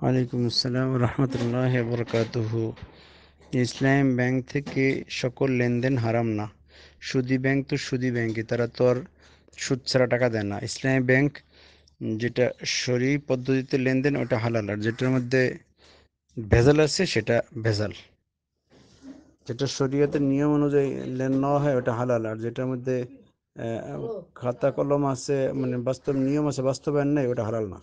ওয়ালাইকুম আসসালাম রহমতুল্লাহ বরকাত ইসলাম ব্যাংক থেকে সকল লেনদেন হারাম না সুদি ব্যাংক তো সুদি ব্যাংকে তারা তো আর সুদ ছাড়া টাকা দেয় না ইসলাম ব্যাংক যেটা শরী পদ্ধতিতে লেনদেন ওটা হালাল আর যেটার মধ্যে ভেজাল আছে সেটা ভেজাল যেটা শরীয়তে নিয়ম অনুযায়ী লেন নেওয়া হয় ওটা হালাল আর যেটার মধ্যে খাতা কলম আছে মানে বাস্তব নিয়ম আছে বাস্তবায়ন নেই ওটা হালাল না